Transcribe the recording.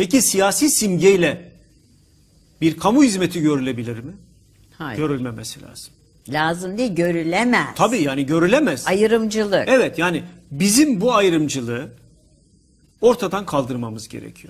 Peki siyasi simgeyle bir kamu hizmeti görülebilir mi? Hayır. Görülmemesi lazım. Lazım değil görülemez. Tabii yani görülemez. Ayrımcılık. Evet yani bizim bu ayrımcılığı ortadan kaldırmamız gerekiyor.